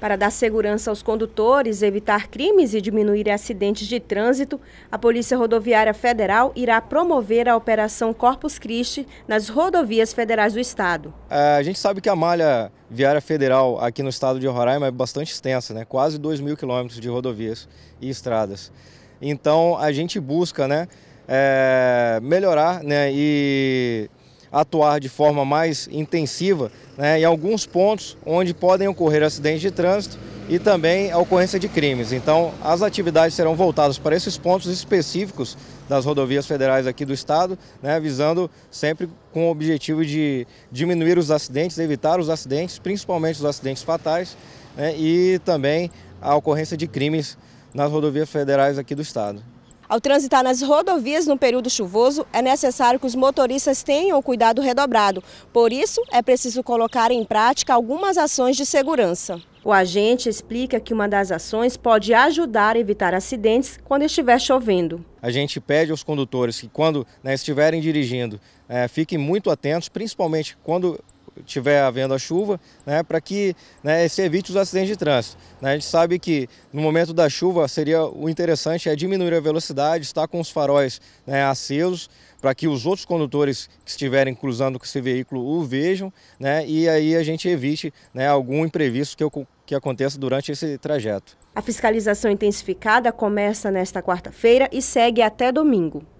Para dar segurança aos condutores, evitar crimes e diminuir acidentes de trânsito, a Polícia Rodoviária Federal irá promover a Operação Corpus Christi nas rodovias federais do Estado. É, a gente sabe que a malha viária federal aqui no estado de Roraima é bastante extensa, né? quase 2 mil quilômetros de rodovias e estradas. Então a gente busca né, é, melhorar né, e atuar de forma mais intensiva né, em alguns pontos onde podem ocorrer acidentes de trânsito e também a ocorrência de crimes. Então, as atividades serão voltadas para esses pontos específicos das rodovias federais aqui do estado, né, visando sempre com o objetivo de diminuir os acidentes, evitar os acidentes, principalmente os acidentes fatais, né, e também a ocorrência de crimes nas rodovias federais aqui do estado. Ao transitar nas rodovias no período chuvoso, é necessário que os motoristas tenham cuidado redobrado. Por isso, é preciso colocar em prática algumas ações de segurança. O agente explica que uma das ações pode ajudar a evitar acidentes quando estiver chovendo. A gente pede aos condutores que, quando né, estiverem dirigindo, é, fiquem muito atentos, principalmente quando tiver havendo a chuva, né, para que né, se evite os acidentes de trânsito. Né? A gente sabe que no momento da chuva seria o interessante é diminuir a velocidade, estar com os faróis né, acesos, para que os outros condutores que estiverem cruzando com esse veículo o vejam, né, e aí a gente evite né, algum imprevisto que, que aconteça durante esse trajeto. A fiscalização intensificada começa nesta quarta-feira e segue até domingo.